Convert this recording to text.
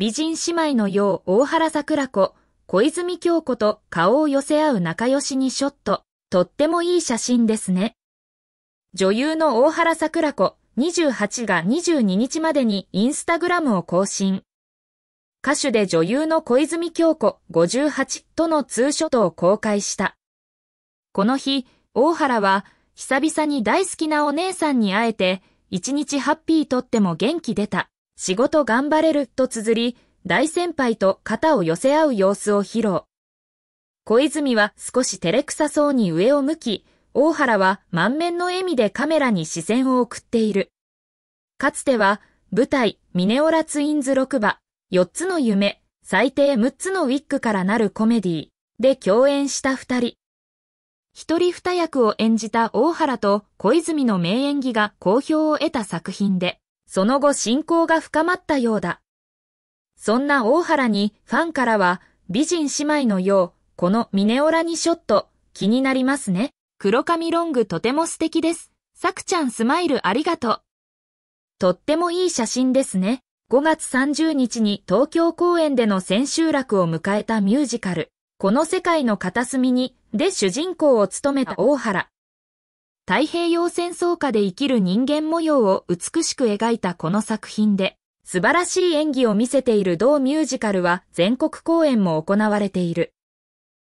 美人姉妹のよう大原桜子、小泉京子と顔を寄せ合う仲良しにショット、とってもいい写真ですね。女優の大原桜子28が22日までにインスタグラムを更新。歌手で女優の小泉京子58とのツーショットを公開した。この日、大原は久々に大好きなお姉さんに会えて、一日ハッピーとっても元気出た。仕事頑張れると綴り、大先輩と肩を寄せ合う様子を披露。小泉は少し照れくさそうに上を向き、大原は満面の笑みでカメラに視線を送っている。かつては、舞台、ミネオラツインズ6場、4つの夢、最低6つのウィッグからなるコメディで共演した二人。一人二役を演じた大原と小泉の名演技が好評を得た作品で、その後信仰が深まったようだ。そんな大原にファンからは美人姉妹のよう、このミネオラにショット気になりますね。黒髪ロングとても素敵です。さくちゃんスマイルありがとう。とってもいい写真ですね。5月30日に東京公演での千秋楽を迎えたミュージカル、この世界の片隅に、で主人公を務めた大原。太平洋戦争下で生きる人間模様を美しく描いたこの作品で、素晴らしい演技を見せている同ミュージカルは全国公演も行われている。